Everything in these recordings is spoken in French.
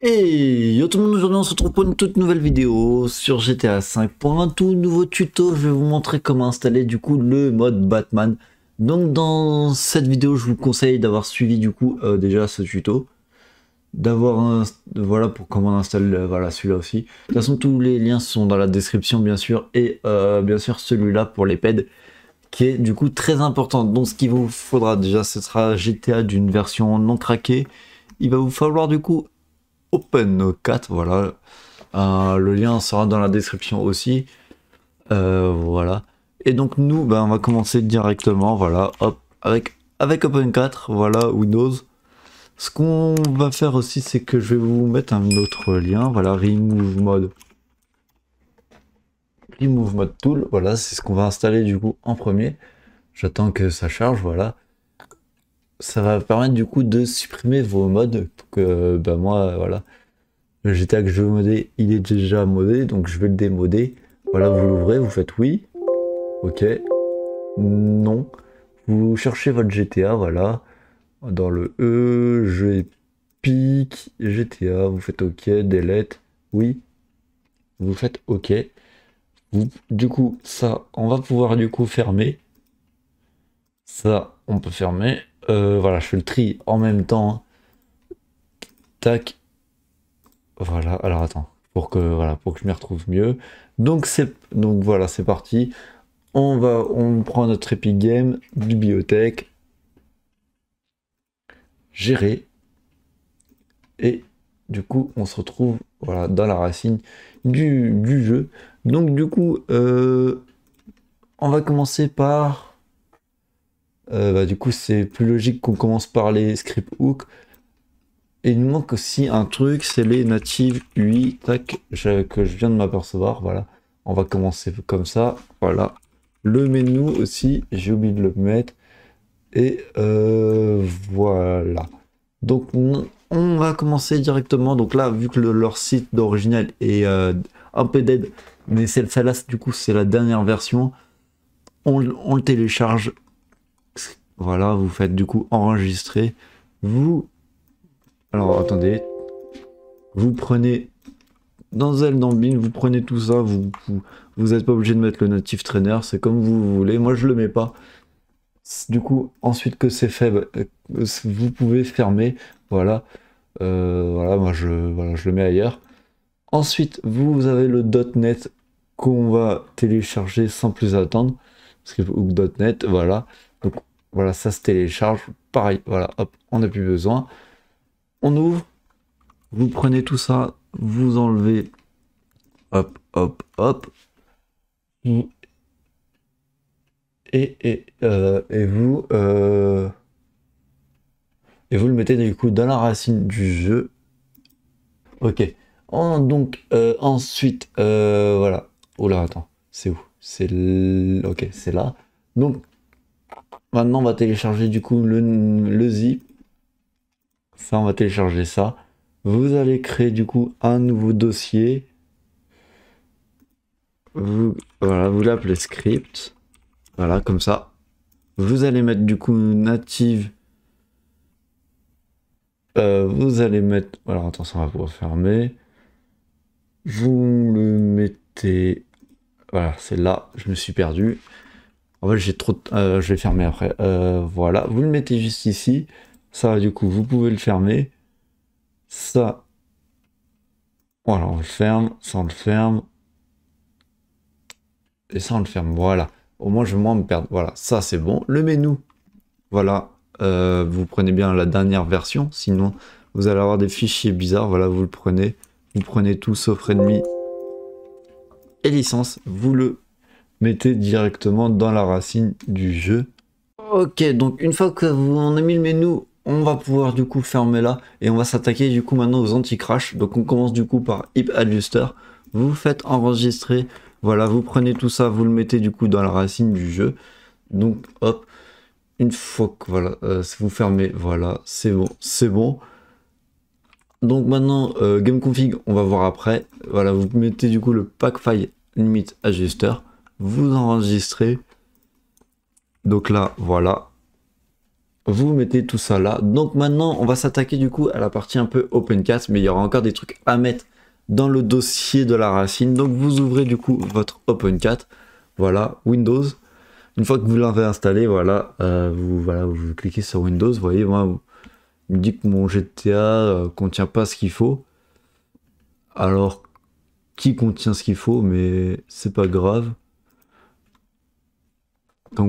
Et yo tout le monde, aujourd'hui on se retrouve pour une toute nouvelle vidéo sur GTA 5 pour un tout nouveau tuto. Je vais vous montrer comment installer du coup le mode Batman. Donc dans cette vidéo, je vous conseille d'avoir suivi du coup euh, déjà ce tuto. D'avoir voilà pour comment installer euh, voilà celui-là aussi. De toute façon, tous les liens sont dans la description bien sûr et euh, bien sûr celui-là pour les PED qui est du coup très important. Donc ce qu'il vous faudra déjà, ce sera GTA d'une version non craquée. Il va vous falloir du coup open 4 Voilà. Euh, le lien sera dans la description aussi. Euh, voilà. Et donc nous, ben, on va commencer directement, voilà, hop, avec, avec 4 voilà, Windows. Ce qu'on va faire aussi, c'est que je vais vous mettre un autre lien, voilà, Remove Mode. Remove Mode Tool, voilà, c'est ce qu'on va installer du coup en premier. J'attends que ça charge, voilà ça va permettre du coup de supprimer vos modes. Que ben moi, voilà, le GTA que je veux modder, il est déjà modé, donc je vais le démoder. Voilà, vous l'ouvrez, vous faites oui, ok, non. Vous cherchez votre GTA, voilà, dans le E, je pique, GTA, vous faites ok, delete, oui, vous faites ok. Vous, du coup, ça, on va pouvoir du coup fermer. Ça, on peut fermer. Euh, voilà, je fais le tri en même temps. Tac. Voilà, alors attends, pour que, voilà, pour que je m'y retrouve mieux. Donc, c'est donc voilà, c'est parti. On va, on prend notre Epic Game, bibliothèque, gérer. Et du coup, on se retrouve voilà, dans la racine du, du jeu. Donc du coup, euh, on va commencer par euh, bah, du coup, c'est plus logique qu'on commence par les scripts hook. Et il nous manque aussi un truc, c'est les natives UI, tac, que je viens de m'apercevoir, voilà. On va commencer comme ça, voilà. Le menu aussi, j'ai oublié de le mettre. Et euh, voilà. Donc on va commencer directement. Donc là, vu que leur site d'original est euh, un peu dead, mais celle-là, du coup, c'est la dernière version. On, on, le télécharge voilà, vous faites du coup enregistrer. Vous. Alors attendez. Vous prenez. Dans bin vous prenez tout ça. Vous n'êtes vous, pas obligé de mettre le native trainer. C'est comme vous voulez. Moi, je le mets pas. Du coup, ensuite que c'est fait bah, euh, vous pouvez fermer. Voilà. Euh, voilà, moi, je, je le mets ailleurs. Ensuite, vous avez le .NET qu'on va télécharger sans plus attendre. Parce que .NET, voilà. Donc voilà, ça se télécharge. Pareil, voilà, hop, on n'a plus besoin. On ouvre. Vous prenez tout ça, vous enlevez. Hop, hop, hop. Euh, et, vous. Euh, et vous le mettez du coup dans la racine du jeu. Ok. donc, euh, ensuite, voilà. Oh là, attends, c'est où C'est Ok, c'est là. Donc, Maintenant, on va télécharger du coup le, zip. Ça, on va télécharger ça. Vous allez créer du coup un nouveau dossier. Vous, voilà, vous l'appelez script. Voilà, comme ça. Vous allez mettre du coup native. Euh, vous allez mettre. Alors attention on va pouvoir fermer. Vous le mettez. Voilà, c'est là, je me suis perdu. En fait, j'ai trop. Euh, je vais fermer après. Euh, voilà, vous le mettez juste ici. Ça, du coup, vous pouvez le fermer. Ça. Voilà, on le ferme. Ça, on le ferme. Et ça, on le ferme. Voilà. Au moins, je vais moins me perdre. Voilà, ça, c'est bon. Le menu. Voilà. Euh, vous prenez bien la dernière version. Sinon, vous allez avoir des fichiers bizarres. Voilà, vous le prenez. Vous prenez tout sauf Redmi et licence. Vous le mettez directement dans la racine du jeu. Ok, donc une fois que vous en avez mis le menu, on va pouvoir du coup fermer là et on va s'attaquer du coup maintenant aux anti-crash. Donc on commence du coup par Hip Adjuster. Vous faites enregistrer, voilà, vous prenez tout ça, vous le mettez du coup dans la racine du jeu. Donc hop, une fois que voilà, si euh, vous fermez, voilà, c'est bon, c'est bon. Donc maintenant, euh, game config, on va voir après. Voilà, vous mettez du coup le pack file limit adjuster vous enregistrez. Donc là, voilà. Vous mettez tout ça là. Donc maintenant, on va s'attaquer du coup à la partie un peu OpenCast, mais il y aura encore des trucs à mettre dans le dossier de la racine. Donc vous ouvrez du coup votre cat Voilà, Windows. Une fois que vous l'avez installé, voilà, euh, vous, voilà, vous cliquez sur Windows. Vous voyez, moi, il me dit que mon GTA euh, contient pas ce qu'il faut. Alors, qui contient ce qu'il faut, mais c'est pas grave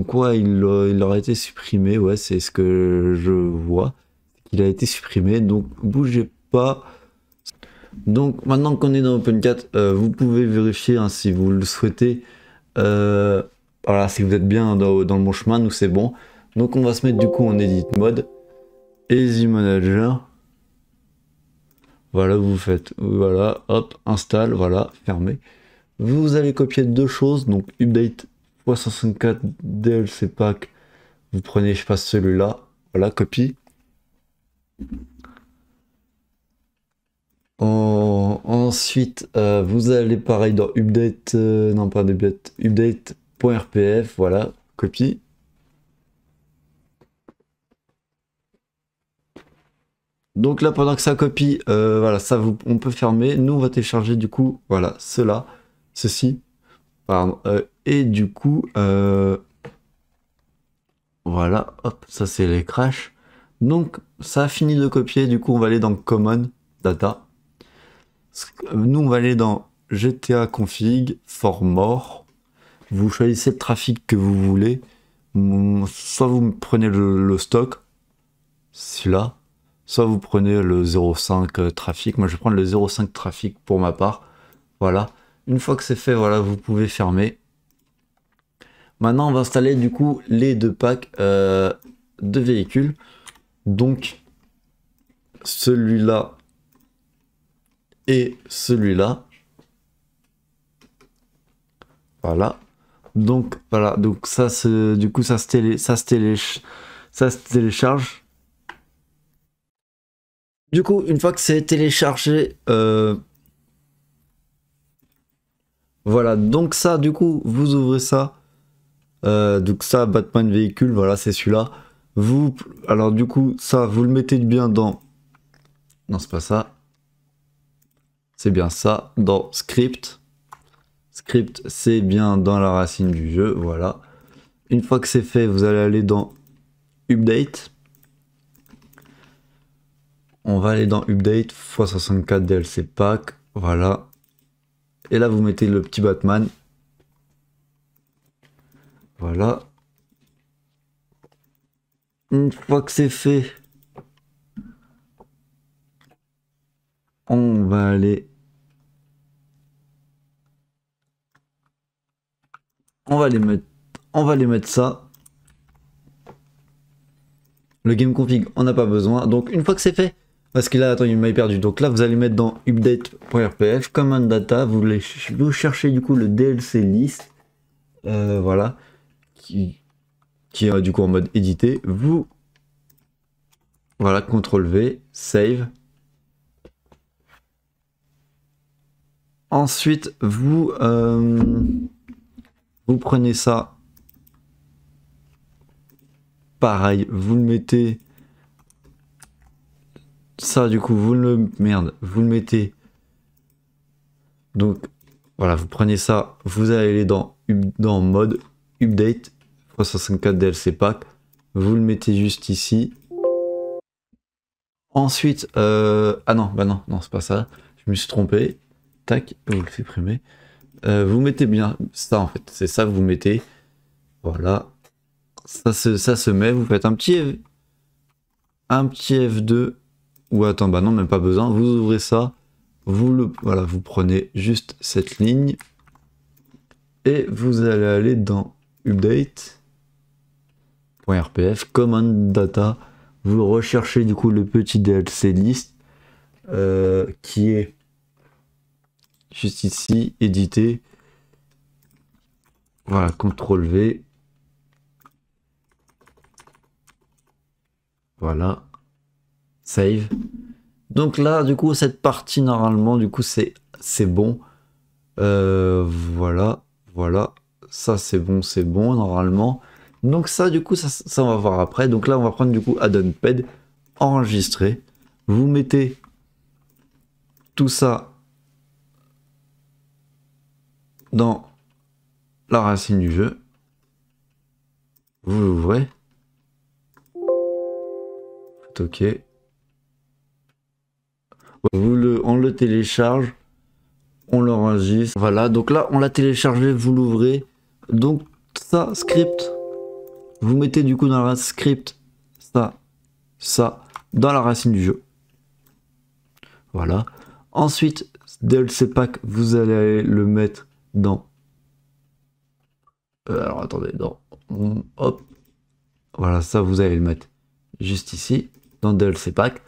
quoi, il, il aurait été supprimé. Ouais, c'est ce que je vois. Il a été supprimé, donc bougez pas. Donc maintenant qu'on est dans open 4 euh, vous pouvez vérifier hein, si vous le souhaitez. Euh, voilà, si vous êtes bien dans, mon le bon chemin, nous c'est bon. Donc on va se mettre du coup en edit mode. Easy Manager. Voilà, vous faites, voilà, hop, install, voilà, fermé. Vous allez copier deux choses, donc update 364 DLC pack, vous prenez, je passe celui-là. Voilà, copie. ensuite, euh, vous allez pareil dans update, euh, non pas update, update.rpf, voilà, copie. Donc là, pendant que ça copie, euh, voilà, ça vous, on peut fermer. Nous, on va télécharger du coup, voilà, cela, ceci. Euh, et du coup, euh, voilà, hop, ça c'est les crashs. Donc, ça a fini de copier. Du coup, on va aller dans Common Data. Nous, on va aller dans GTA Config for More. Vous choisissez le trafic que vous voulez. Soit vous prenez le, le stock, celui-là. Soit vous prenez le 0.5 euh, trafic. Moi, je vais prendre le 0.5 trafic pour ma part. Voilà. Une fois que c'est fait, voilà, vous pouvez fermer. Maintenant, on va installer du coup les deux packs euh, de véhicules. Donc, celui-là et celui-là. Voilà. Donc, voilà. Donc, ça, du coup, ça se, télé, ça, se télé, ça se télécharge. Du coup, une fois que c'est téléchargé, euh, voilà, donc ça, du coup, vous ouvrez ça. Euh, donc ça, Batman véhicule, voilà, c'est celui-là. Vous, alors du coup, ça, vous le mettez bien dans... Non, c'est pas ça. C'est bien ça, dans script. Script, c'est bien dans la racine du jeu, voilà. Une fois que c'est fait, vous allez aller dans Update. On va aller dans Update x64 DLC Pack, voilà. Et là, vous mettez le petit Batman. Voilà. Une fois que c'est fait, on va aller... On va les mettre, on va les mettre ça. Le game config, on n'a pas besoin. Donc une fois que c'est fait, parce que là, attends, il m'a perdu. Donc là, vous allez mettre dans update.rpf, command data, vous, cherchez du coup le DLC list, euh, voilà, qui, est euh, du coup en mode édité. Vous, voilà, CTRL V, save. Ensuite, vous, euh, vous prenez ça. Pareil, vous le mettez ça du coup vous le merde vous le mettez donc voilà vous prenez ça vous allez dans dans mode update x64 DLC pack vous le mettez juste ici ensuite euh, ah non bah non non c'est pas ça je me suis trompé tac vous le supprimez euh, vous mettez bien ça en fait c'est ça vous mettez voilà ça se, ça se met vous faites un petit un petit F2 ou attends, bah non, même pas besoin, vous ouvrez ça, vous le, voilà, vous prenez juste cette ligne, et vous allez aller dans update.rpf, command data, vous recherchez du coup le petit DLC list, euh, qui est juste ici, édité, voilà, CTRL V, voilà, Save. Donc là, du coup, cette partie, normalement, du coup, c'est bon. Euh, voilà, voilà. Ça, c'est bon, c'est bon, normalement. Donc ça, du coup, ça, ça, on va voir après. Donc là, on va prendre, du coup, add pad enregistrer. Vous mettez tout ça dans la racine du jeu. Vous l'ouvrez. OK. Vous le, on le télécharge, on l'enregistre. Voilà, donc là, on l'a téléchargé, vous l'ouvrez. Donc ça, script. Vous mettez du coup dans la script ça, ça, dans la racine du jeu. Voilà. Ensuite, DLC pack, vous allez le mettre dans. Euh, alors attendez, dans. Hop. Voilà, ça vous allez le mettre juste ici, dans DLC pack.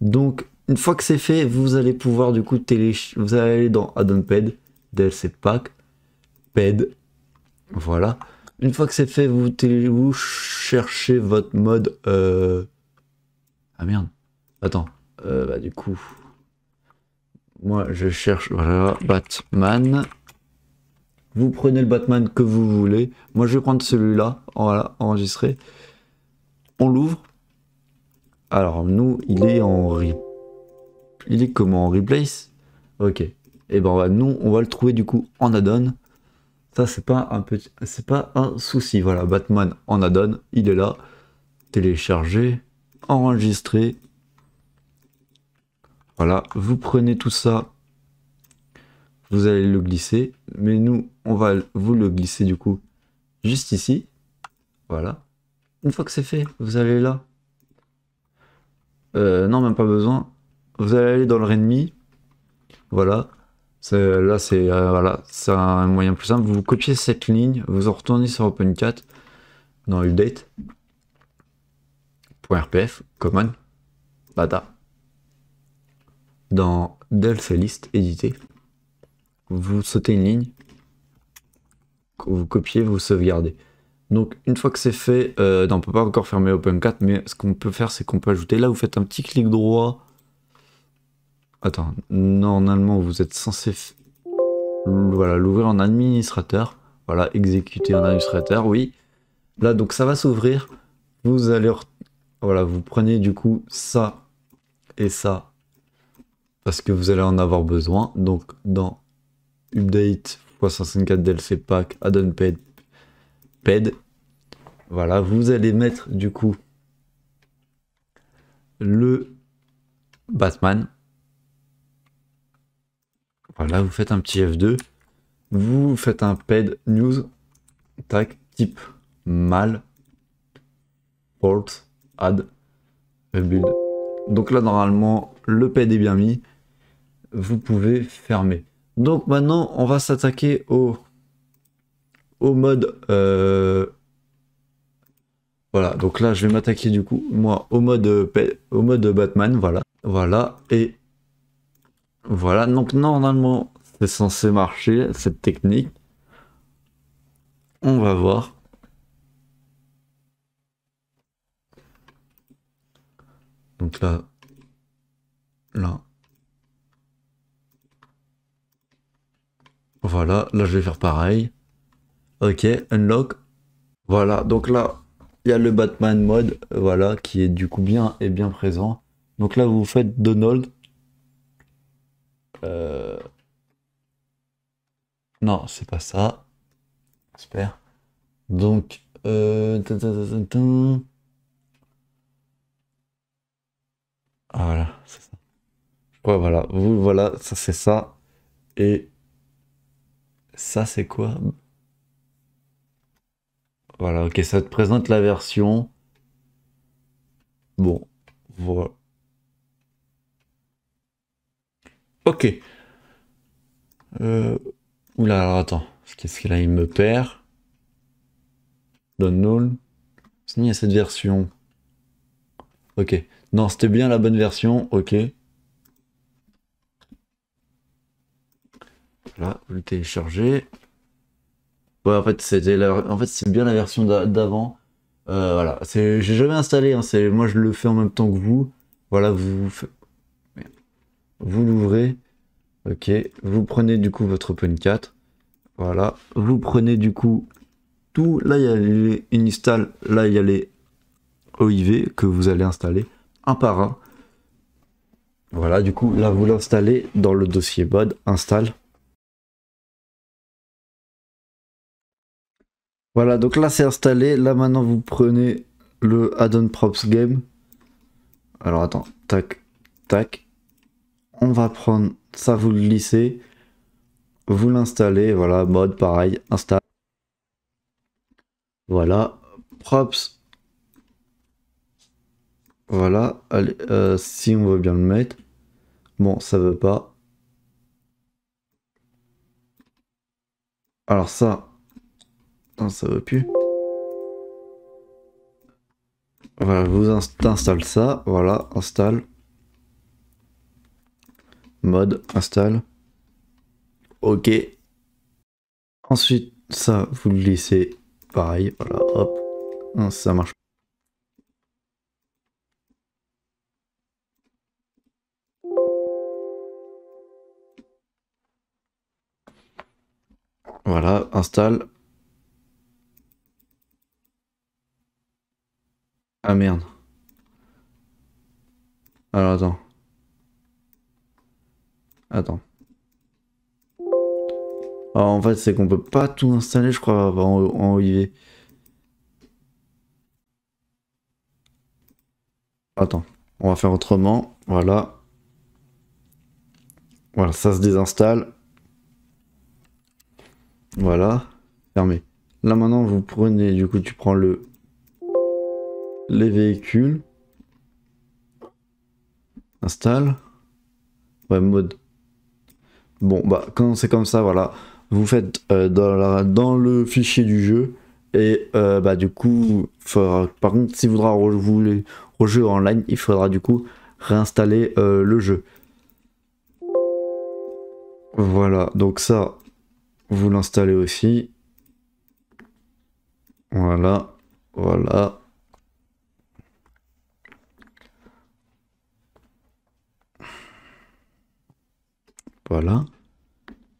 Donc une fois que c'est fait, vous allez pouvoir du coup télé... Vous allez aller dans Addon Ped, DLC Pack, Ped, voilà. Une fois que c'est fait, vous, télé... vous cherchez votre mode... Euh, ah merde. Attends. Euh, bah du coup... Moi, je cherche... Voilà, Batman. Vous prenez le Batman que vous voulez. Moi, je vais prendre celui-là, voilà, enregistré. On l'ouvre. Alors, nous, il est en RIP. Il est comment En replace Ok. Et eh ben, nous, on va le trouver du coup en add-on. Ça, c'est pas un petit, c'est pas un souci. Voilà, Batman en add-on, il est là. Télécharger, enregistrer. Voilà, vous prenez tout ça, vous allez le glisser. Mais nous, on va vous le glisser du coup juste ici. Voilà. Une fois que c'est fait, vous allez là. Euh, non, même pas besoin vous allez aller dans le ennemi. Voilà. Là, euh, c'est un moyen plus simple. Vous copiez cette ligne, vous en retournez sur OpenCat, dans Update. .rpf, common, data. Dans Delphi List, édité, vous sautez une ligne, vous copiez, vous sauvegardez. Donc une fois que c'est fait, euh, On ne peut pas encore fermer OpenCat, mais ce qu'on peut faire, c'est qu'on peut ajouter. Là, vous faites un petit clic droit Attends, normalement, vous êtes censé voilà, l'ouvrir en administrateur. Voilà, exécuter en administrateur, oui. Là, donc ça va s'ouvrir. Vous allez, voilà, vous prenez du coup ça et ça parce que vous allez en avoir besoin. Donc dans update x 54 DLC pack add-on paid, voilà, vous allez mettre du coup le Batman. Voilà, vous faites un petit F2, vous faites un ped news, tac, type mal, port, add, rebuild. Donc là, normalement, le ped est bien mis, vous pouvez fermer. Donc maintenant, on va s'attaquer au, au mode... Euh, voilà, donc là je vais m'attaquer du coup, moi, au mode, euh, au mode Batman, voilà. Voilà, et voilà, donc normalement, c'est censé marcher, cette technique. On va voir. Donc là, là. Voilà, là je vais faire pareil. Ok, unlock. Voilà, donc là, il y a le Batman mode, voilà, qui est du coup bien et bien présent. Donc là, vous faites Donald, euh, non, c'est pas ça. J'espère. Donc, euh... Ah, voilà, c'est ça. voilà. voilà, ça c'est ça. Et ça c'est quoi Voilà, ok, ça te présente la version. Bon, voilà. Ok. Euh, oula, alors attends. Qu'est-ce qu'il a Il me perd. Download. Il y a cette version. Ok. Non, c'était bien la bonne version. Ok. Voilà, vous le téléchargez. Ouais, en fait, c'était en fait, c'est bien la version d'avant. Euh, voilà, c'est, j'ai jamais installé. Hein. moi, je le fais en même temps que vous. Voilà, vous, vous l'ouvrez, ok, vous prenez du coup votre open 4, voilà, vous prenez du coup tout, là il y a les install, là il y a les OIV que vous allez installer, un par un. Voilà, du coup, là vous l'installez dans le dossier bod install. Voilà, donc là c'est installé. Là maintenant vous prenez le add-on props game. Alors attends, tac, tac on va prendre ça, vous le glissez, vous l'installez, voilà, mode pareil, install. Voilà, props. Voilà, allez, euh, si on veut bien le mettre. Bon, ça veut pas. Alors ça, non, ça veut plus. Voilà, vous installe ça, voilà, installe mode install. Ok. Ensuite, ça, vous le laissez pareil. Voilà, hop. Ça marche. Voilà, install Ah merde. Alors attends. Attends. Ah, en fait, c'est qu'on peut pas tout installer, je crois, en, en OIV. Attends, on va faire autrement. Voilà. Voilà, ça se désinstalle. Voilà, fermé. Là maintenant, vous prenez, du coup, tu prends le les véhicules, installe, ouais, mode Bon, bah, quand c'est comme ça, voilà, vous faites euh, dans, dans, le fichier du jeu. Et euh, bah, du coup, par contre, si vous voulez rejouer en ligne, il faudra du coup réinstaller euh, le jeu. Voilà, donc ça, vous l'installez aussi. Voilà, voilà. Voilà.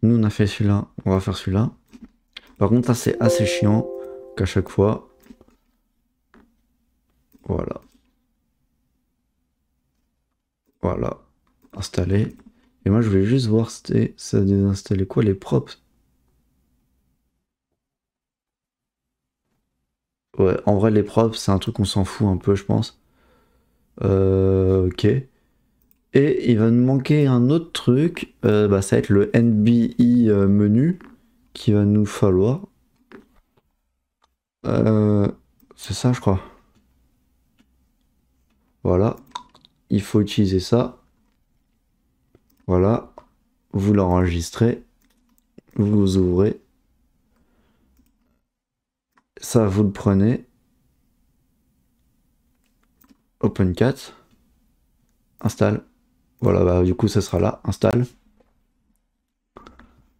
Nous, on a fait celui-là. On va faire celui-là. Par contre, ça c'est assez chiant qu'à chaque fois... Voilà. Voilà. installé. Et moi, je voulais juste voir si ça a désinstallé, quoi les props. Ouais, en vrai, les props, c'est un truc qu'on s'en fout un peu, je pense. Euh, ok. Et il va nous manquer un autre truc, euh, bah, ça va être le NBI e menu qui va nous falloir. Euh, c'est ça, je crois. Voilà. Il faut utiliser ça. Voilà. Vous l'enregistrez. Vous ouvrez. Ça, vous le prenez. OpenCat. Installe. Voilà, bah, du coup, ça sera là. Install.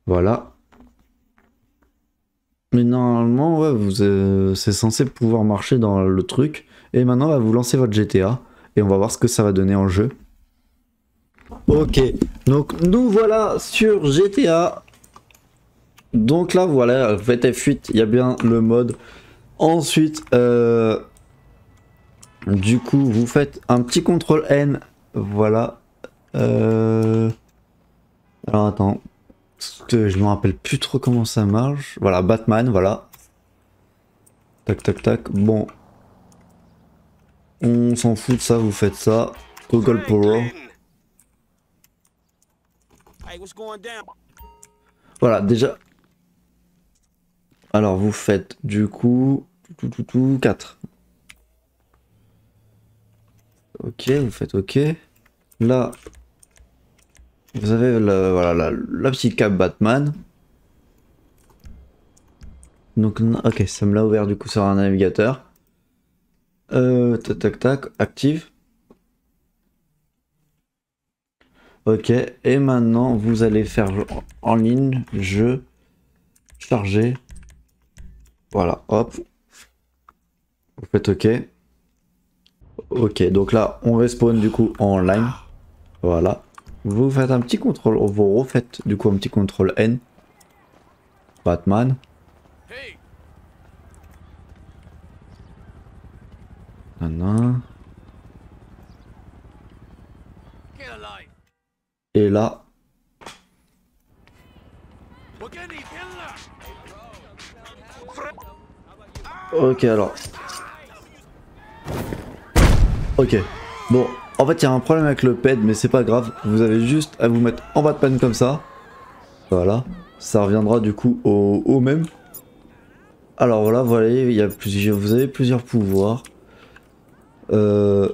Voilà. Mais normalement, ouais, vous, euh, c'est censé pouvoir marcher dans le truc. Et maintenant, va bah, vous lancer votre GTA. Et on va voir ce que ça va donner en jeu. Ok, donc nous voilà sur GTA. Donc là, voilà, f 8 il y a bien le mode. Ensuite, euh, du coup, vous faites un petit CTRL N. Voilà, euh, alors attends, je me rappelle plus trop comment ça marche. Voilà, Batman, voilà. Tac, tac, tac. Bon. On s'en fout de ça, vous faites ça. Google Power. Voilà, déjà. Alors, vous faites du coup. Tout, tout, tout, 4. Ok, vous faites ok. Là, vous avez la, petite cape Batman. Donc, ok, ça me l'a ouvert du coup sur un navigateur. Euh, tac tac tac, active. Ok, et maintenant vous allez faire en ligne, jeu, charger. Voilà, hop. Vous faites ok. Ok, donc là on respawn du coup en ligne. Voilà. Vous faites un petit contrôle, vous refaites du coup un petit contrôle N. Batman. Nanana. Et là. Ok alors. Ok. Bon, en fait, il y a un problème avec le pad, mais c'est pas grave. Vous avez juste à vous mettre en bas de panne comme ça. Voilà. Ça reviendra du coup au, même. Alors voilà, voilà, il y a plusieurs, vous avez plusieurs pouvoirs. Euh,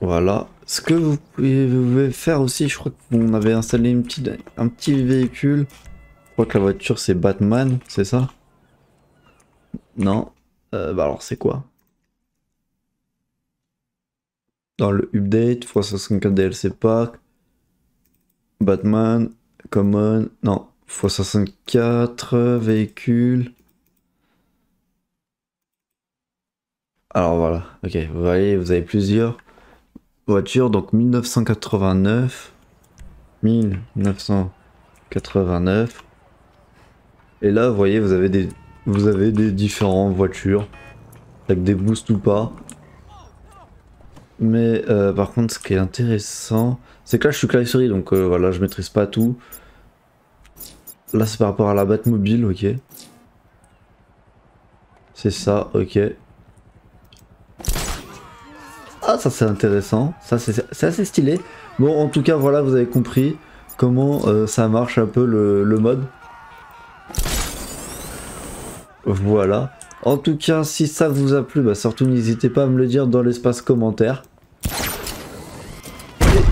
voilà. Ce que vous pouvez faire aussi, je crois qu'on avait installé un petit véhicule. Je crois que la voiture c'est Batman, c'est ça Non euh, Bah alors c'est quoi dans le update, x64 DLC pack, Batman, Common, non, x64, véhicule. Alors voilà, ok, vous voyez, vous avez plusieurs voitures, donc 1989, 1989. Et là, vous voyez, vous avez des, vous avez des différentes voitures, avec des boosts ou pas. Mais euh, par contre, ce qui est intéressant, c'est que là je suis clavier donc euh, voilà, je maîtrise pas tout. Là c'est par rapport à la batte mobile, ok. C'est ça, ok. Ah ça c'est intéressant, ça c'est assez stylé. Bon en tout cas voilà, vous avez compris comment euh, ça marche un peu le, le mode. Voilà. En tout cas, si ça vous a plu, bah, surtout n'hésitez pas à me le dire dans l'espace commentaire.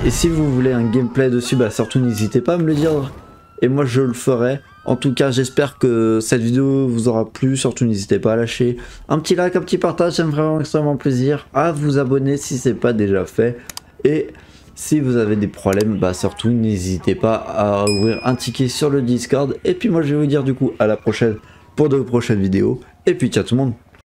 Et, si vous voulez un gameplay dessus, bah surtout n'hésitez pas à me le dire. Et moi, je le ferai. En tout cas, j'espère que cette vidéo vous aura plu. Surtout, n'hésitez pas à lâcher un petit like, un petit partage. Ça me ferait vraiment extrêmement plaisir. À vous abonner si ce n'est pas déjà fait. Et... Si vous avez des problèmes, bah surtout n'hésitez pas à ouvrir un ticket sur le Discord. Et puis moi je vais vous dire du coup à la prochaine pour de prochaines vidéos. Et puis ciao tout le monde